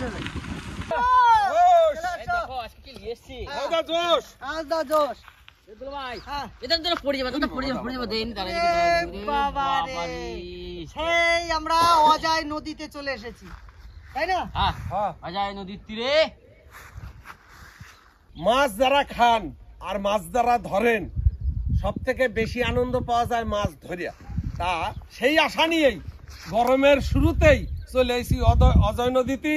অজয় নদীতে চলে এসেছি তাই না অজয় নদীর তীরে মাছ যারা খান আর মাছ যারা ধরেন সব থেকে বেশি আনন্দ পাওয়া যায় মাছ ধরিয়া তা সেই আশা নিয়েই গরমের শুরুতেই চলে এসেছি অজয় নদীতে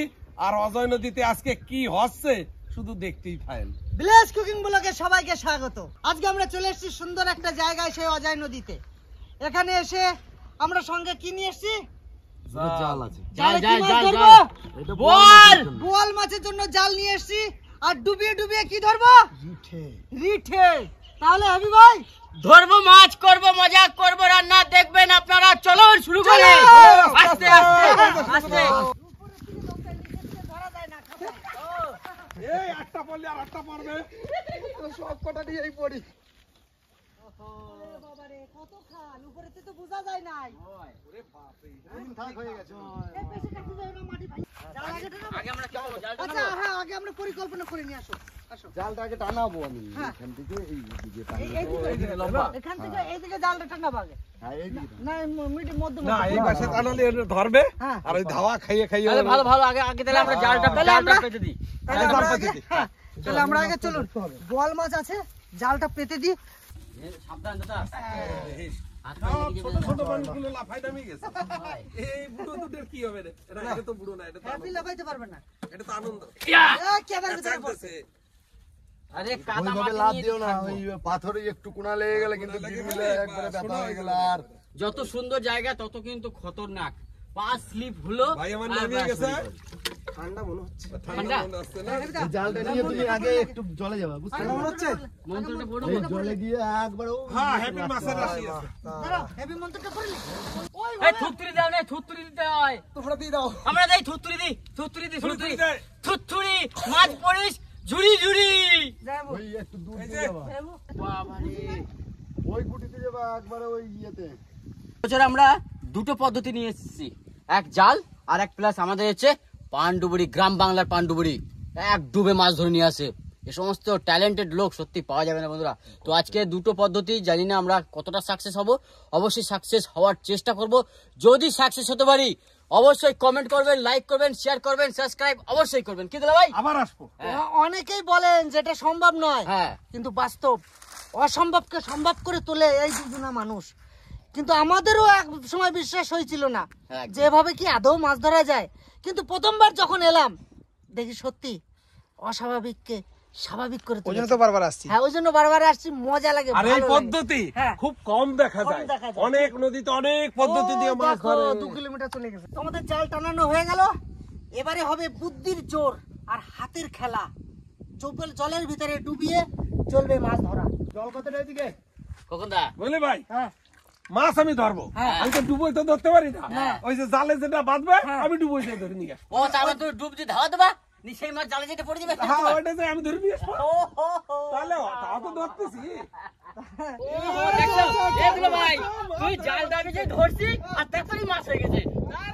আর অজয় নদীতে আজকে কি হচ্ছে শুধু দেখতেই পায়েন বিলাস কুকিং ব্লগে সবাইকে স্বাগত আজকে আমরা চলে এসেছি সুন্দর একটা জায়গায় সেই অজয় নদীতে এখানে এসে আমরা সঙ্গে কি নিয়ে এসেছি জাল নিয়ে এসেছি আর ডুবিয়ে ডুবিয়ে কি ধরবো রিঠে তাহলে ভাই ধরবো মাছ করব মজা করব রান্না দেখবেন আপনারা চলো শুরু করে আস্তে আস্তে আস্তে এই একটা পড়লে আর একটা পড়বে সব কটা নিয়েই পড়ি বাবা জালটা হ্যাঁ, ধরবে হ্যাঁ। আর ওই ধাওয়া খাইয়ে খাইয়ে ভালো ভালো আগে আগে পেতে হ্যাঁ, আমরা আগে চলুন বল মাছ আছে জালটা পেতে দিই হ্যাঁ, হ্যাঁ, হ্যাঁ। একটু লেগে কিন্তু যত সুন্দর জায়গা তত কিন্তু খতরনাক একটু মাছ পড়িস ওই গুটিতে ওই ইয়েতে আমরা দুটো পদ্ধতি নিয়ে এসেছি এক জাল আর এক প্লাস আমাদের হচ্ছে পাণ্ডুবুড়ি গ্রাম বাংলার পাণ্ডুবুড়ি এক ডুবে মাছ ধরে নিয়ে আসে এ সমস্ত ট্যালেন্টেড লোক সত্যি পাওয়া যাবে না বন্ধুরা তো আজকে দুটো পদ্ধতি জানি না আমরা কতটা সাকসেস হব অবশ্যই সাকসেস হওয়ার চেষ্টা করব যদি সাকসেস হতে পারি অবশ্যই কমেন্ট করবেন লাইক করবেন শেয়ার করবেন সাবস্ক্রাইব অবশ্যই করবেন কি দিলা ভাই আবার আসবো হ্যাঁ। অনেকেই বলেন যেটা সম্ভব নয় হ্যাঁ কিন্তু বাস্তব অসম্ভবকে সম্ভব করে তোলে এই দুজনা মানুষ কিন্তু আমাদেরও এক সময় বিশ্বাস হয়েছিল না যেভাবে কি আদৌ মাছ ধরা যায় কিন্তু প্রথমবার যখন এলাম দেখি সত্যি অস্বাভাবিককে স্বাভাবিক করে ওই জন্য তো বারবার আসছি হ্যাঁ ওই জন্য বারবার আসছি মজা লাগে আর এই পদ্ধতি হ্যাঁ। খুব কম দেখা যায় অনেক নদীতে অনেক পদ্ধতি দিয়ে মাছ ধরে দু কিলোমিটার চলে গেছে তোমাদের জাল টানানো হয়ে গেল এবারে হবে বুদ্ধির জোর আর হাতের খেলা চোপেল জলের ভিতরে ডুবিয়ে চলবে মাছ ধরা জল কতটা এদিকে খোকন দা বলে ভাই হ্যাঁ মাছ আমি ধরবো হ্যাঁ। আমি তো ডুবই তো ধরতে পারি না হ্যাঁ। ওই যে জালে যেটা বাঁধবে হ্যাঁ। আমি ডুবই ধরে নিয়ে আসবো ডুব দেবা সেই মাছ ধরে নিয়ে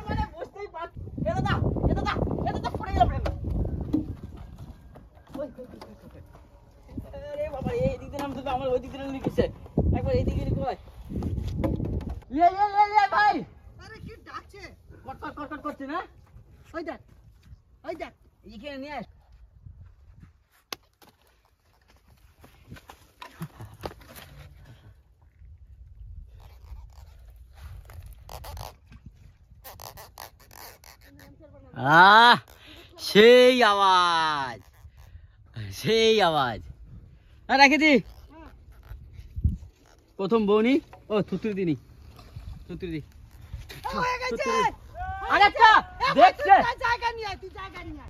মানে বুঝতেই পারছি আমার ওই দিক একবার দিকে আহ সেই আওয়াজ সেই আওয়াজ রাখে দি হ্যাঁ। প্রথম বৌনি ও থুতুরি দিনি থুতুরি দি আচ্ছা,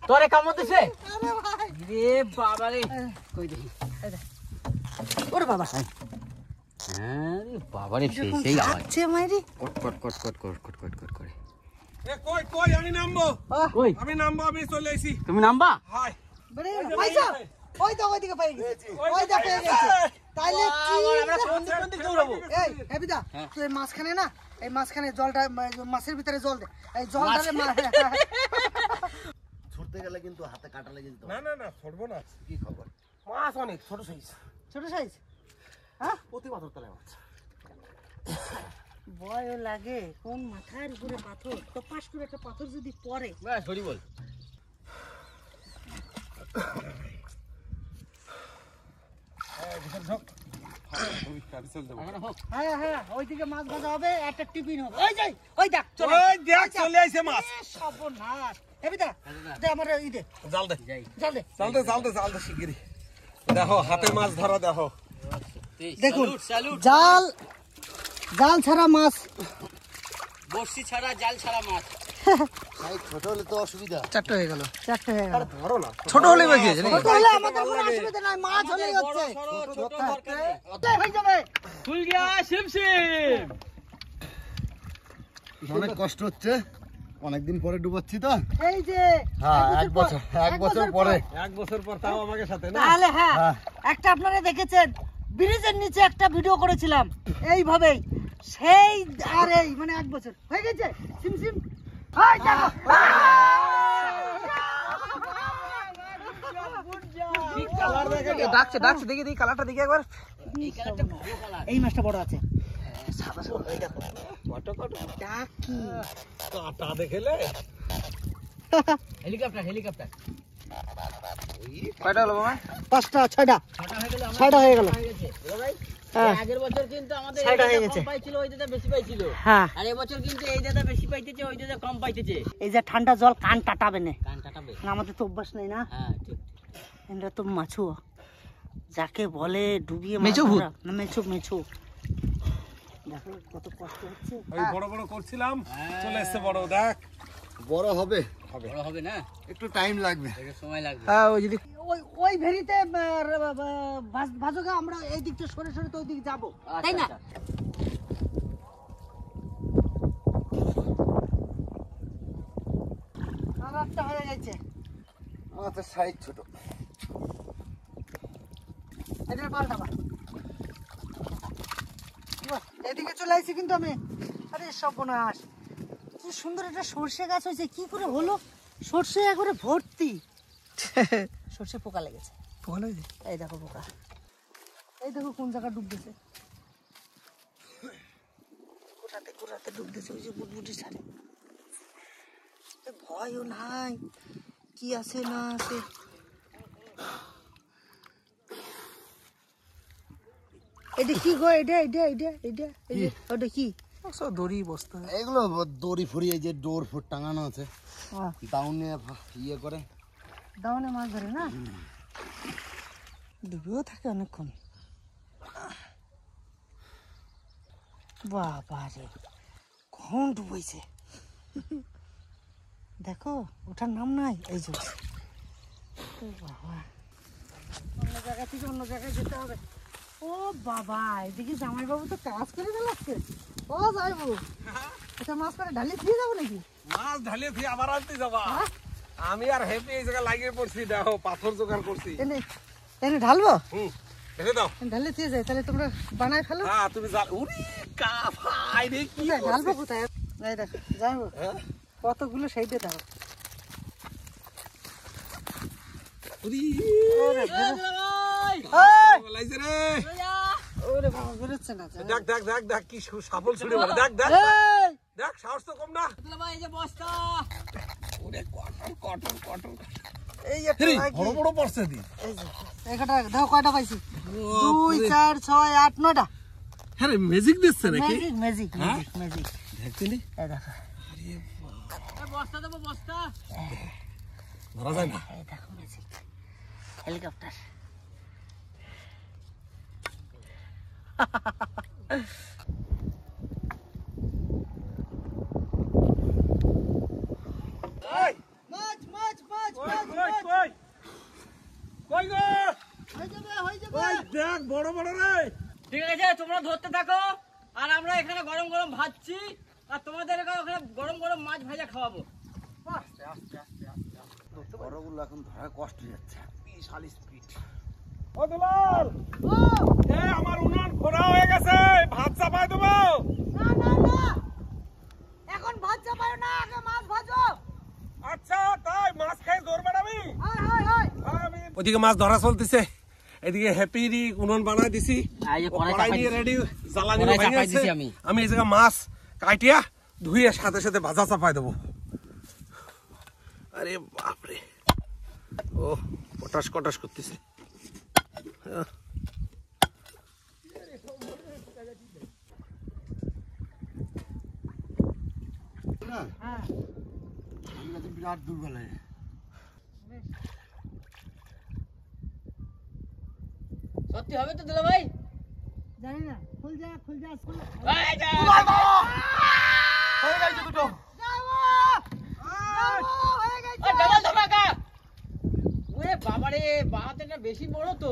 তোরে কামড় দিছে রে বাবা হ্যাঁ। কট কট কট কট কই কই আমি নামবো আমি নামবো আমি চলে আইছি তুমি নামবা ওই তো ওইদিকে পেয়ে গেছি ওই পেয়ে গেছি তাইলে এই হেবিদা হ্যাঁ। তুই মাঝখানে না এই মাঝখানে জলটা মাছের ভিতরে জল দে এই জলটারে ছুটতে গেলে কিন্তু হাতে কাটা লেগে যেত না না না ছড়বো না কি খবর মাছ অনেক ছোট সাইজ ছোট সাইজ হ্যাঁ প্রতি পাথর তালে মাছ ভয় লাগে কোন মাথার উপরে পাথর তো পাশ করে একটা পাথর যদি পড়ে শরীর বল ওইদিকে মাছ হবে একটা টিফিন হবে ওই দেখ দেখ চলে মাছ দেখো হাতে মাছ ধরা দেখো দেখুন জাল জাল ছাড়া মাছ বড়শি ছাড়া জাল ছাড়া মাছ অনেক কষ্ট হচ্ছে অনেকদিন পরে ডুবাচ্ছি তো এই যে হ্যাঁ, এক বছর পরে এক বছর পর তাও আমাকে সাথে হ্যাঁ, হ্যাঁ। একটা আপনারা দেখেছেন ব্রিজের নিচে একটা ভিডিও করেছিলাম এইভাবেই সেই আর এই মানে এক বছর হয়ে গেছে সিম সিম ঐ যাবা বাহ বাহ বাহ বাহ বুঞ্জা একবার দেখিয়ে ডাকছে ডাকছে দেখি দেখি কলাটা দেখি একবার এই কলাটা ভালো কলা এই মাছটা বড় আছে সাবাস করে ডাকো ফটক ফটক ডাকি টাটা দেখেলে হেলিকপ্টার হেলিকপ্টার এই ফাটালো বাবা পাঁচটা ছাটা ছাটা হয়ে গেল ছাটা হয়ে গেল হয়ে গেছে বলো ভাই হ্যাঁ। ঠান্ডা জল কান টাটাবে আমাদের তো অভ্যাস নেই না হ্যাঁ, তো যাকে বলে ডুবিয়ে মেছো মেছু মেছো মেছো দেখো কত কষ্ট হচ্ছে বড় বড় করছিলাম হ্যাঁ। চলে এসছে বড় দেখ বড় হবে বড় হবে না একটু টাইম লাগবে সময় লাগবে হ্যাঁ ওই যদি ওই ওই ভেরিতে বাজুকা আমরা এই দিকটা সরে সরে তো ওই দিক যাবো আচ্ছা, তাই না আটটা আচ্ছা। হয়ে গেছে আমাদের সাইজ ছোট পাল্টা এদিকে চলে কিন্তু আমি আরে আসি সুন্দর একটা সর্ষে গাছ হয়েছে কি করে হলো সর্ষে একবারে ভর্তি সর্ষে পোকা লেগেছে পোকা লেগেছে এই দেখো পোকা এই দেখো কোন জায়গা ডুবতেছে কোটাতে কোটাতে ডুবতেছে ওই যে বুটবুটি ছাড়ে ভয়ও নাই কি আছে না আছে এটা কি গো এটা এটা এটা এটা এটা ওটা কি দড়ি বস্তা এগুলো দড়ি ফুড়ি যে ডোর ফুট টাঙানো আছে ডাউনে ইয়ে করে দাউনে মাছ ধরে না ডুবেও থাকে অনেকক্ষণ বাবা রে কখন ডুবেছে দেখো ওটার নাম নাই এই যে বাবা অন্য জায়গা থেকে অন্য জায়গায় যেতে হবে ও বাবা এদিকে জামাই বাবু তো কাজ করে ফেলাচ্ছে ও যাইবো এটা আচ্ছা, মাছ পরে ঢালি দিয়ে যাবো নাকি মাছ ঢালিয়ে দিয়ে আবার আনতে যাবা হ্যাঁ? আমি আর হেপি এই লাগিয়ে পড়ছি দেখো পাথর জোগাড় করছি এনে এনে ঢালবো হ্যাঁ, তুমি যাই হ্যাঁ? কতগুলো দেখ দেখ দেখ কি সাবল দেখ দেখ দেখ এই বড় কয়টা দুই চার ছয় আট নয়টা হ্যাঁ ম্যাজিক দিচ্ছে নাকি ম্যাজিক দেখছিলি দেবো ধরা যায় না হেলিকপ্টার দেখ বড় বড় রে ঠিক আছে তোমরা ধরতে থাকো আর আমরা এখানে গরম গরম ভাজছি আর তোমাদের ওখানে গরম গরম মাছ ভাজা খাওয়াবো আস্তে আস্তে আস্তে আস্তে বড়গুলো এখন ধরা কষ্ট যাচ্ছে বিশাল ওদিকে মাছ ধরা চলতেছে এদিকে হ্যাপি উনন বানাই দিছি আমি আমি এই জায়গা মাছ কাটিয়া ধুয়ে সাথে সাথে ভাজা চাপাই দেবো আরে বাপরে ও পটাশ কটাশ করতেছে বিরাট দুর্বলায় সত্যি হবে তো দুলা ভাই জানি না খুল যা খুল যা দুটো বাবারে বাহাতে বেশি বড় তো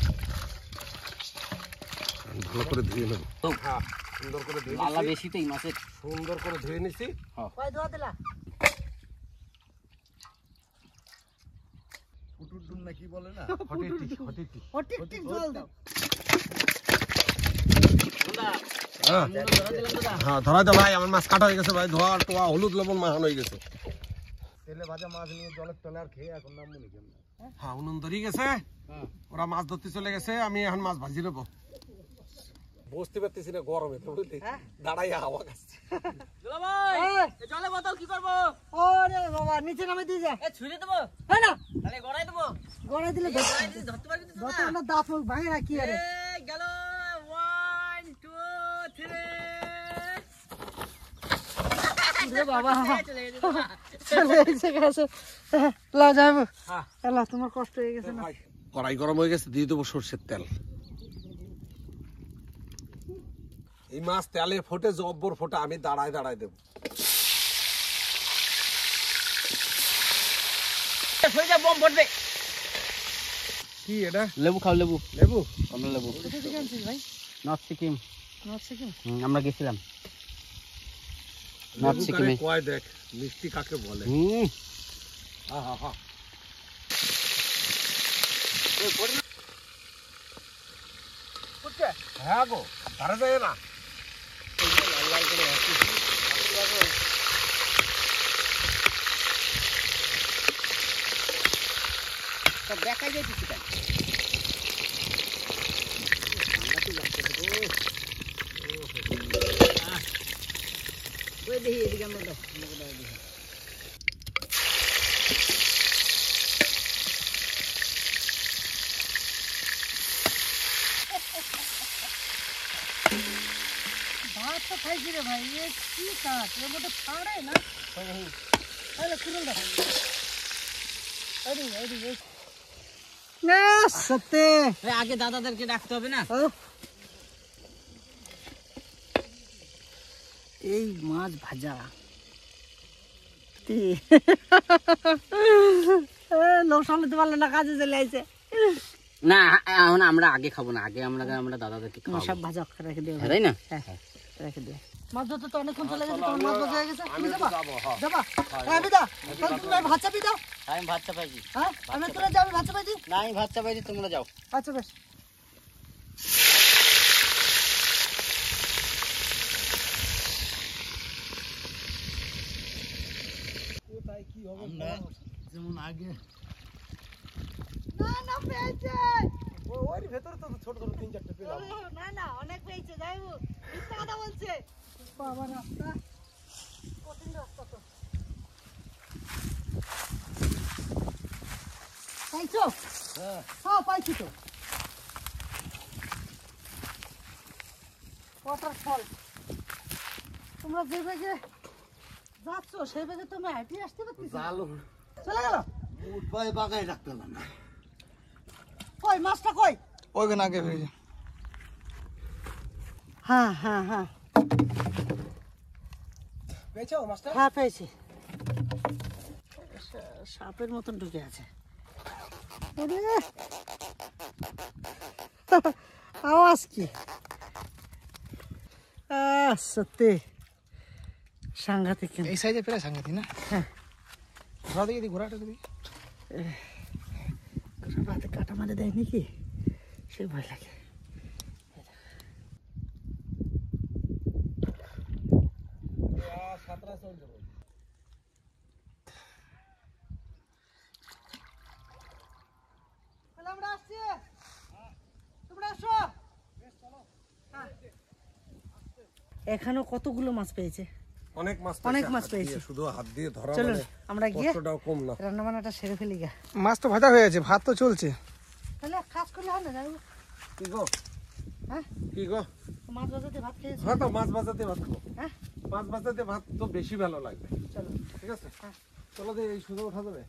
ভালো করে ধুয়ে নেব হ্যাঁ, সুন্দর করে ধুয়ে লালা বেশি তো এই মাছের সুন্দর করে ধুয়ে নিছি হ্যাঁ। কয় ধোয়া দিলা ফুটুটুন না কি বলে না হটিটি হটিটি হটিটি জল দাও হ্যাঁ।, হ্যাঁ ধরা দে ভাই আমার মাছ কাটা হয়ে গেছে ভাই ধোয়া টোয়া হলুদ লবণ মাখানো হয়ে গেছে তেলে ভাজা মাছ নিয়ে জলের তলে আর খেয়ে এখন নামবো নাকি হ্যাঁ উনুন ধরিয়ে গেছে ওরা মাছ ধরতে চলে গেছে আমি এখন মাছ ভাজি নেবো বসতে পারতেছি না গরমে তো বুঝলি হ্যাঁ। দাঁড়াই হাওয়া খাচ্ছে জলে বোতল কি করবো ওরে বাবা নিচে নামে দিয়ে যা ছুঁড়ে দেবো হ্যাঁ না তাহলে গড়াই দেবো গড়াই দিলে ধরতে পারবি তো দাঁত মুখ ভাঙে না কি আরে গেল ওয়ান টু থ্রি বাবা হ্যাঁ, লা হ্যাঁ। তোমার কষ্ট হয়ে গেছে না কড়াই গরম হয়ে গেছে দিয়ে দেবো সর্ষের তেল এই মাছ তেলে ফোটে জব্বর ফোটে আমি দাঁড়ায় দাঁড়ায় দেব কি এটা লেবু খাও লেবু লেবু লেবু নর্থ সিকিম নর্থ সিকিম আমরা গেছিলাম নর্থ সিকিমে কয় দেখ মিষ্টি কাকে বলে হুম আহা হা হ্যাঁ গো ধারে যায় না 여러분 দেখাই যায় কিছুটা দেখি e দ ি ক ে আ ম র a দ ে খ n হ্যাঁ, হ্যাঁ। আগে দাদাদেরকে ডাকতে হবে না এই মাছ ভাজা লোক না কাজে চলে আইছে না এখন আমরা আগে খাবো না আগে আমরা আমরা দাদাদেরকে সব ভাজা রেখে দেবো হ্যাঁ, তাই না রেখে দেবো মাছ ধরতে তো অনেকক্ষণ চলে গেছে হ্যাঁ, তোমার মাছ ধরা গেছে তুমি যাবা যাবা হ্যাঁ, হ্যাঁ বিদা তাহলে তুমি ভাত চাপি দাও আমি ভাত চাপাইছি হ্যাঁ আমি তোরা যাও ভাত চাপাইছি না আমি ভাত চাপাইছি তোমরা যাও আচ্ছা বেশ যেমন আগে না না পেয়েছে ওর ভেতরে তো ছোট ছোট তিন চারটে পেলাম না না অনেক পেয়েছে যাইবো মিথ্যা কথা বলছে পাইছো হ্যাঁ।, হ্যাঁ পাইছি তো ওয়াটারফল তোমরা যে বেগে যাচ্ছ সেই বেগে তোমরা হাঁটি আসতে পারতেছো চলে গেল উঠবাই বাগায় রাখতে না কই মাছটা কই ওইখানে আগে হ্যাঁ হ্যাঁ হ্যাঁ পেয়েছো মাছটা হ্যাঁ পেয়েছি সাপের মতন ঢুকে আছে আওয়াজ কি সত্যি সাংঘাতিক এই সাইজে প্রায় সাংঘাতিক না হ্যাঁ ঘোরা দিয়ে দিকে ঘোরাটা দিবি রাতে কাটা মারে দেয়নি কি সে ভয় লাগে আমরা হ্যাঁ। কতগুলো মাছ পেয়েছে অনেক মাছ অনেক মাছ পেয়েছে শুধু হাত দিয়ে ধরা চলুন মানে আমরা গিয়ে কম না রান্না বান্নাটা সেরে ফেলি গা মাছ তো ভাজা হয়ে আছে ভাত তো চলছে তাহলে কাজ করলে হবে না হ্যাঁ। কি গো হ্যাঁ কি গো মাছ ভাজাতে ভাত খেয়েছে হ্যাঁ তো মাছ ভাজাতে ভাত খাবো হ্যাঁ পাঁচ বাচ্চাতে ভাত তো বেশি ভালো লাগবে ঠিক আছে চলো দিয়ে এই সুযোগ উঠা যাবে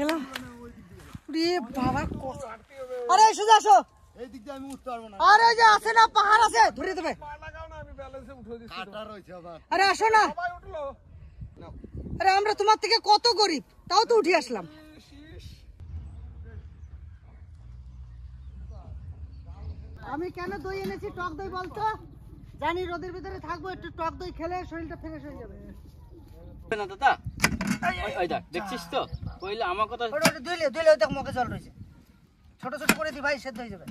উঠে বাবা আরে সুজা আসো এই দিক আমি উঠতে পারবো না আরে যে আছে না পাহাড় আছে ধরে দেবে আরে আসো না আরে আমরা তোমার থেকে কত গরিব তাও তো উঠে আসলাম আমি কেন দই এনেছি টক দই বলতো জানি রোদের ভিতরে থাকবো একটু টক দই খেলে শরীরটা ফ্রেশ হয়ে যাবে দেখছিস তো কইলে আমার কথা ধুইলে ধুইলে দেখ মগে জল রয়েছে ছোট ছোট করে দি ভাই সেদ্ধ হয়ে যাবে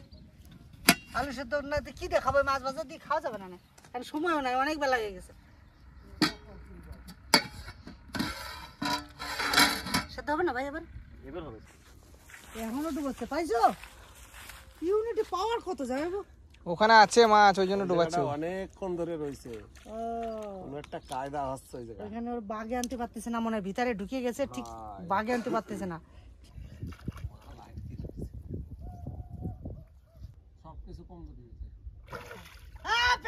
আলু সেদ্ধ না কি দেখাবো মাছ বাজার দিয়ে খাওয়া যাবে না কারণ সময়ও নাই অনেক বেলা হয়ে গেছে সেদ্ধ হবে না ভাই এবার এখনো ডুবোচ্ছে পাইছো ইউনিটি পাওয়ার কত জানাবো ওখানে আছে মাছ ওই জন্য ডুবাচ্ছে অনেকক্ষণ ধরে রয়েছে একটা কায়দা হচ্ছে ওই এখানে ওর বাঘে আনতে পারতেছে না মনে ভিতরে ঢুকে গেছে ঠিক বাঘে আনতে পারতেছে না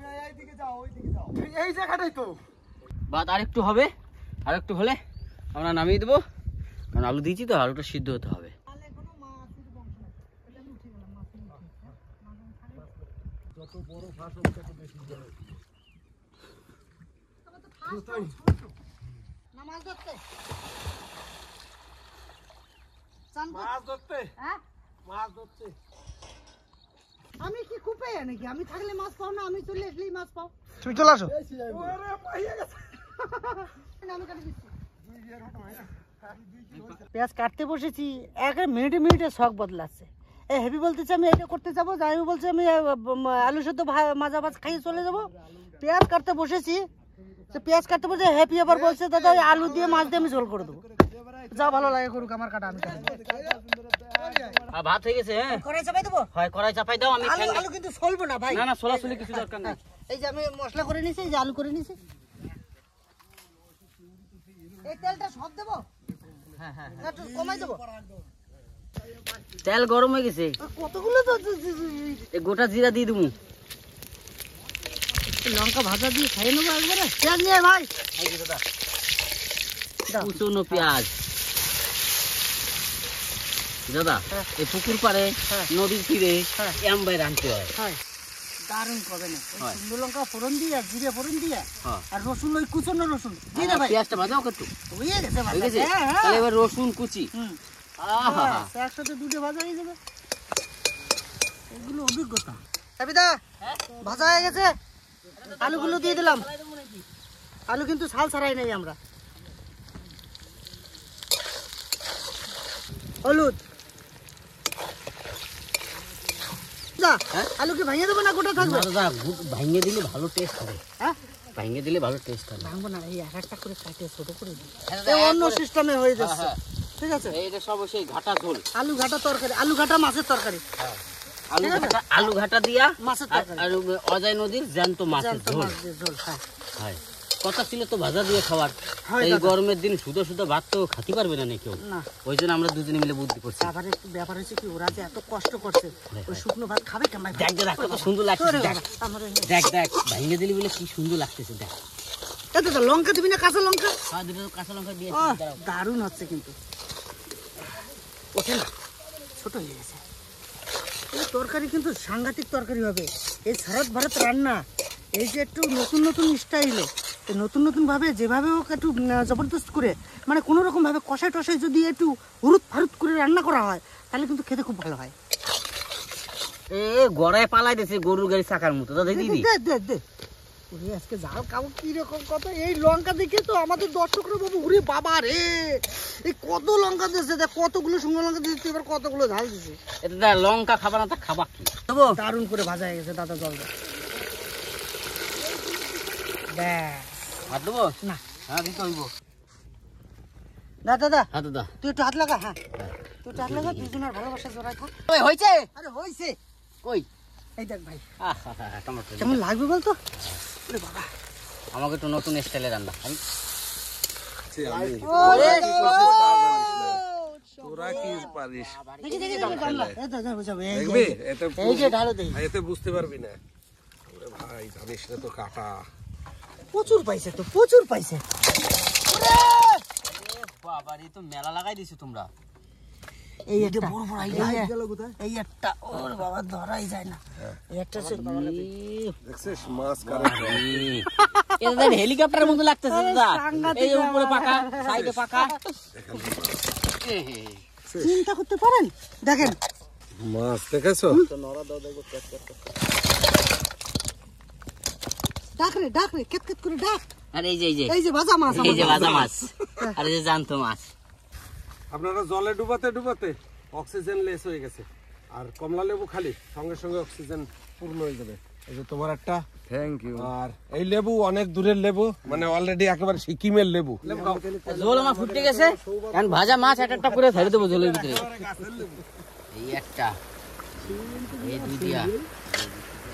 হ্যাঁ, এই জায়গাটাই তো বাদ আরেকটু হবে আরেকটু হলে আমরা নামিয়ে দেবো কারণ আলু দিয়েছি তো আলুটা সিদ্ধ হতে হবে মাছ ধরতে মাছ ধরতে হ্যাঁ? আমি কি কুপে নাকি আমি থাকলে মাছ পাও না আমি চলে আসলেই মাছ পাও তুমি চলে আসো পেঁয়াজ কাটতে বসেছি এক মিনিটে মিনিটে শখ বদলাচ্ছে এ হেভি বলতেছে আমি এটা করতে যাবো আমি বলছে আমি আলু সেদ্ধ মাজা ভাজ খাইয়ে চলে যাবো পেঁয়াজ কাটতে বসেছি পেঁয়াজ কাটতে বসে হ্যাপি আবার বলছে দাদা ওই আলু দিয়ে মাছ দিয়ে আমি ঝোল করে দেবো যা ভালো লাগে করুক আমার কাটা আমি আর ভাত হয়ে গেছে হ্যাঁ কড়াই চাপাই দেবো হয় কড়াই চাপাই দাও আমি আলু কিন্তু সলবো না ভাই না না কিছু দরকার নেই এই যে আমি মশলা করে এই যে আলু করে এই তেলটা সব দেবো হ্যাঁ, হ্যাঁ হ্যাঁ একটু কমাই দেবো তেল গরম হয়ে গেছে কতগুলো তো গোটা জিরা দিয়ে দেবো লঙ্কা ভাজা দিয়ে খাই নেবো একবারে পেঁয়াজ নিয়ে ভাই দাদা পেঁয়াজ দাদা হ্যাঁ। এই পুকুর পারে হ্যাঁ। নদীর তীরে হ্যাঁ। আম বাইরে আনতে হয় দিয়ে ভাজা হয়ে এগুলো অভিজ্ঞতা ভাজা হয়ে গেছে আলুগুলো দিয়ে দিলাম আলু কিন্তু ছাল ছাড়াই নাই আমরা হলুদ আলু কি ভাঙিয়ে দেবো না গোটা দিলে ভালো টেস্ট হবে ভাঙিয়ে দিলে ভালো টেস্ট হ্যাঁ? হবে ভাঙবো না করে কাটে হ্যাঁ, অন্য সিস্টেমে হয়ে হ্যাঁ, যাচ্ছে ঠিক আছে এইটা সব সেই ঘাটা ঝোল আলু তরকারি আলু মাছের তরকারি আলু ঘাটা দিয়া মাছের তরকারি আর অজয় নদীর জ্যান্ত মাছের ঝোল ঝোল হ্যাঁ কথা ছিল তো ভাজা দিয়ে খাওয়ার এই গরমের দিন শুধু শুধু ভাত তো পারবে না কেউ ওই জন্য আমরা দুজনে মিলে বুদ্ধি করছি আবার একটু ব্যাপার কি ওরা যে এত কষ্ট করছে হ্যাঁ, ওই হ্যাঁ। শুকনো ভাত খাবে কেমন দেখ দেখ কত সুন্দর লাগছে হ্যাঁ। দেখ দেখ দিলি বলে কি সুন্দর লাগতেছে দেখ লঙ্কা দিবি না কাঁচা লঙ্কা কাঁচা লঙ্কা দিয়ে দারুণ হচ্ছে কিন্তু ওঠে না ছোট হয়ে গেছে তরকারি কিন্তু সাংঘাতিক তরকারি হবে এই শরৎ ভারত রান্না এই যে একটু নতুন নতুন স্টাইল নতুন নতুনভাবে যেভাবে হোক একটু জবরদস্ত করে মানে কোনো ভাবে কষাই টসাই যদি একটু হরুত ফারুত করে রান্না করা হয় তাহলে কিন্তু খেতে খুব ভালো হয় এ গরুর দর্শকরা রে কত লঙ্কা কতগুলো লঙ্কা এবার কতগুলো দাদা লঙ্কা করে ভাজা হয়ে গেছে দাদা জল দেখ হাত দেবো না হ্যাঁ দাদা হ্যাঁ দাদা তুই একটু হাত লাগা হ্যাঁ, হ্যাঁ। তুই একটু হাত লাগা ভালোবাসা থাক ওই হয়েছে আরে হয়েছে কই এই দেখ ভাই টমেটো কেমন লাগবে বলতো ওরে বাবা আমাকে একটু নতুন স্টাইলে রান্না আচ্ছা, তোরা কি পারিস দেখবি এতে বুঝতে পারবি না ভাই জানিস না তো কাটা প্রচুর পাইছে তো প্রচুর পাইছে হ্যাঁ। মাছ চিন্তা করতে পারেন দেখেন মাছ দেখেছো নড়া দাও ডাকরে রে ডাক রে কেত কেত করে ডাক আর এই যে এই যে এই মাছ এই যে বাজা মাছ আর এই যে জানতো মাছ আপনারা জলে ডুবাতে ডুবাতে অক্সিজেন লেস হয়ে গেছে আর কমলা লেবু খালি সঙ্গে সঙ্গে অক্সিজেন পূর্ণ হয়ে যাবে এই যে তোমার একটা থ্যাংক ইউ আর এই লেবু অনেক দূরের লেবু মানে অলরেডি একেবারে সিকিমের লেবু জল আমার ফুটে গেছে কারণ ভাজা মাছ এক একটা করে ফেলে দেবো জলের ভিতরে এই একটা এই দুইটা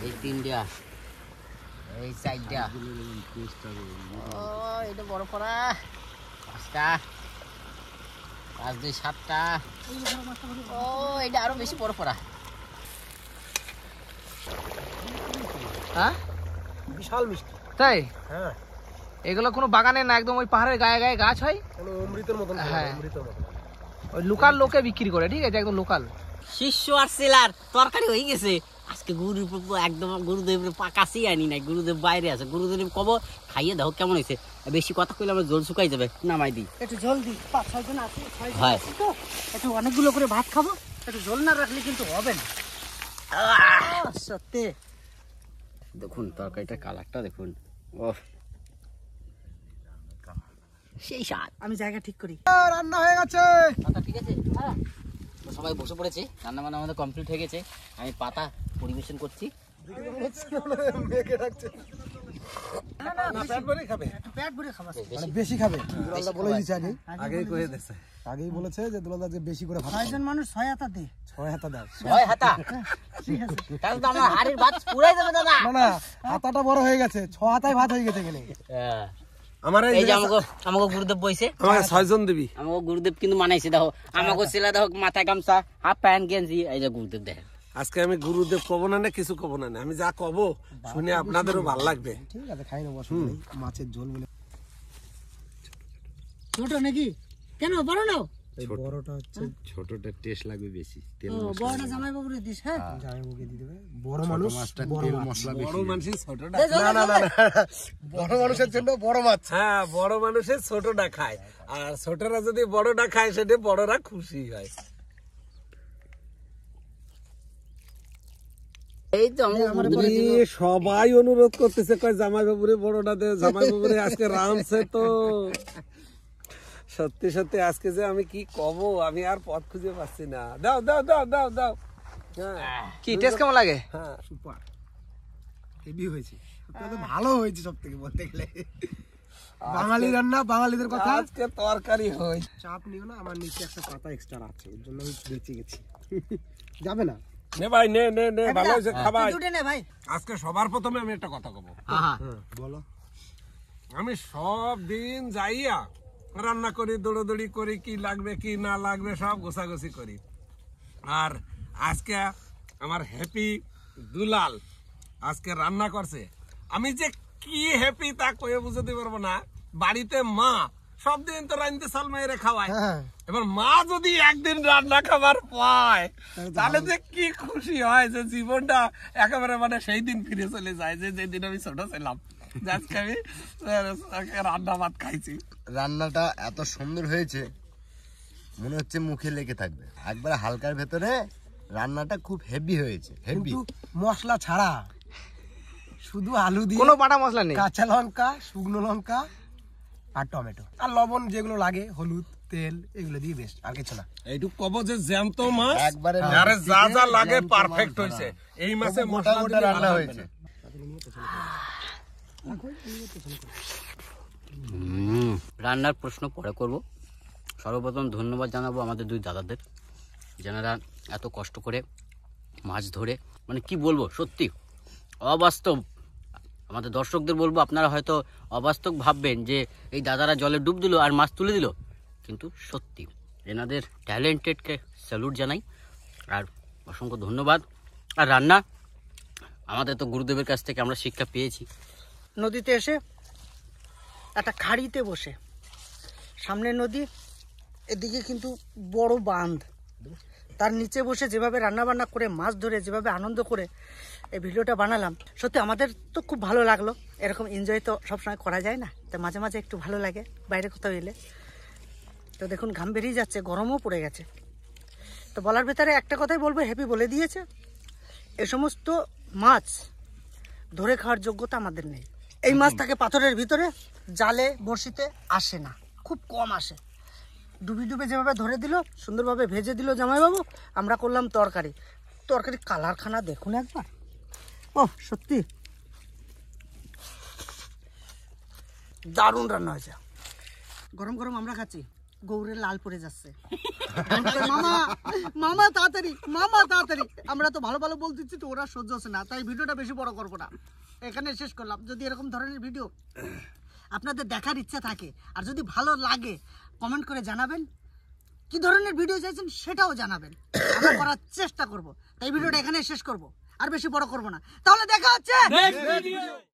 এই তিনটা এই হ্যাঁ? তাই হ্যাঁ এগুলো কোনো বাগানে না একদম ওই পাহাড়ের গায়ে গায়ে গাছ হয় অমৃতের মতন হ্যাঁ ওই লোকাল লোকে বিক্রি করে ঠিক আছে একদম লোকাল শিষ্য আর সেলার তরকারি হয়ে গেছে আজকে গরুর একদম গুরুদেবের পাকাশি আনি নাই গুরুদেব বাইরে আছে গুরুদেব কব খাইয়ে দেখো কেমন হয়েছে বেশি কথা কইলে আমার জল শুকাই যাবে নামাই দিই একটু জল দিই পাঁচ ছয় জন আছে হ্যাঁ তো একটু অনেকগুলো করে ভাত খাবো একটু জল না রাখলে কিন্তু হবে না সত্যি দেখুন তরকারিটার কালারটা দেখুন ও সেই স্বাদ আমি জায়গা ঠিক করি রান্না হয়ে গেছে আচ্ছা, ঠিক আছে সবাই বসে পড়েছে রান্না বান্না আমাদের কমপ্লিট হয়ে গেছে আমি পাতা পরিবেশন করছি বেশি মানে আগেই বলেছে যে দুলাদা বেশি করে মানুষ ছয় হাতা ছয় হ্যাঁ, ভাত বড় হয়ে গেছে ছ হাতায় ভাত হয়ে গেছে গেলে হ্যাঁ। মাথা গামছা হাফ প্যান্ট এই যে গুরুদেব দেখেন আজকে আমি গুরুদেব কব না না কিছু কব না আমি যা কব শুনে আপনাদেরও ভাল লাগবে মাছের ঝোল বলে ছোট নাকি কেন বড় না ছোটটা খায় আর ছোটরা যদি বড়টা খায় সেটা বড়রা খুশি হয় এই তো সবাই অনুরোধ করতেছে কয় জামাই বাবুরে বড়টা দে জামাই বাবুরে আজকে রামছে তো সত্যি সত্যি আজকে যে আমি কি কব আমি আর পথ খুঁজে পাচ্ছি না দাও দাও দাও দাও দাও হ্যাঁ। কি টেস্ট কেমন লাগে হ্যাঁ সুপার হেভি হয়েছে ভালো হয়েছে সব থেকে বলতে গেলে বাঙালি রান্না বাঙালিদের কথা আজকে তরকারি হয় চাপ নিও না আমার নিচে একটা পাতা এক্সট্রা আছে এর জন্য আমি বেঁচে গেছি যাবে না নে ভাই নে নে নে ভালো হয়েছে খাবার দুটো নে ভাই আজকে সবার প্রথমে আমি একটা কথা কব হ্যাঁ, বলো আমি সব দিন যাইয়া রান্না করি দৌড়োদৌড়ি করি কি লাগবে কি না লাগবে সব গোছাগুছি করি আর আজকে আমার হ্যাপি দুলাল আজকে রান্না করছে আমি যে কি হ্যাপি তা কয়ে বুঝাতে পারবো না বাড়িতে মা সব দিন তো রাঁধতে সাল মেয়েরে খাওয়ায় হ্যাঁ, হ্যাঁ। এবার মা যদি একদিন রান্না খাবার পায় তাহলে যে কি খুশি হয় যে জীবনটা একেবারে মানে সেই দিন ফিরে চলে যায় যে যেদিন আমি ছোট ছিলাম হ্যাঁ, আজকে আমি রান্না ভাত খাইছি রান্নাটা এত সুন্দর হয়েছে মনে হচ্ছে মুখে লেগে থাকবে একবার হালকার ভেতরে রান্নাটা খুব হেভি হয়েছে হেভি মশলা ছাড়া শুধু আলু দিয়ে কোনো বাটা মশলা নেই কাঁচা লঙ্কা শুকনো লঙ্কা আর টমেটো আর লবণ যেগুলো লাগে হলুদ তেল এগুলো দিয়ে বেস্ট আর কিছু না এইটুক কব যে জ্যান্ত মাছ একবারে আরে যা যা লাগে পারফেক্ট হয়েছে এই মাছে মশলা রান্না হয়েছে রান্নার প্রশ্ন পরে করব সর্বপ্রথম ধন্যবাদ জানাবো আমাদের দুই দাদাদের যেনারা এত কষ্ট করে মাছ ধরে মানে কি বলবো সত্যি অবাস্তব আমাদের দর্শকদের বলবো আপনারা হয়তো অবাস্তব ভাববেন যে এই দাদারা জলে ডুব দিল আর মাছ তুলে দিল কিন্তু সত্যি এনাদের ট্যালেন্টেডকে স্যালুট জানাই আর অসংখ্য ধন্যবাদ আর রান্না আমাদের তো গুরুদেবের কাছ থেকে আমরা শিক্ষা পেয়েছি নদীতে এসে একটা খাড়িতে বসে সামনে নদী এদিকে কিন্তু বড় বাঁধ তার নিচে বসে যেভাবে রান্নাবান্না করে মাছ ধরে যেভাবে আনন্দ করে এই ভিডিওটা বানালাম সত্যি আমাদের তো খুব ভালো লাগলো এরকম এনজয় তো সবসময় করা যায় না তা মাঝে মাঝে একটু ভালো লাগে বাইরে কোথাও এলে তো দেখুন ঘাম বেরিয়ে যাচ্ছে গরমও পড়ে গেছে তো বলার ভেতরে একটা কথাই বলবো হ্যাপি বলে দিয়েছে এ সমস্ত মাছ ধরে খাওয়ার যোগ্যতা আমাদের নেই এই মাছ থাকে পাথরের ভিতরে জালে বড়শিতে আসে না খুব কম আসে ডুবে ডুবে যেভাবে ধরে দিল সুন্দরভাবে ভেজে দিল জামাইবাবু আমরা করলাম তরকারি তরকারি কালারখানা দেখুন একবার ও সত্যি দারুণ রান্না হয়েছে গরম গরম আমরা খাচ্ছি গৌরের লাল পড়ে যাচ্ছে মামা মামা তাড়াতাড়ি মামা তাড়াতাড়ি আমরা তো ভালো ভালো বলতেছি তো ওরা সহ্য হচ্ছে না তাই ভিডিওটা বেশি বড় করবো না এখানে শেষ করলাম যদি এরকম ধরনের ভিডিও আপনাদের দেখার ইচ্ছা থাকে আর যদি ভালো লাগে কমেন্ট করে জানাবেন কি ধরনের ভিডিও চাইছেন সেটাও জানাবেন আমরা করার চেষ্টা করব তাই ভিডিওটা এখানে শেষ করব আর বেশি বড় করব না তাহলে দেখা হচ্ছে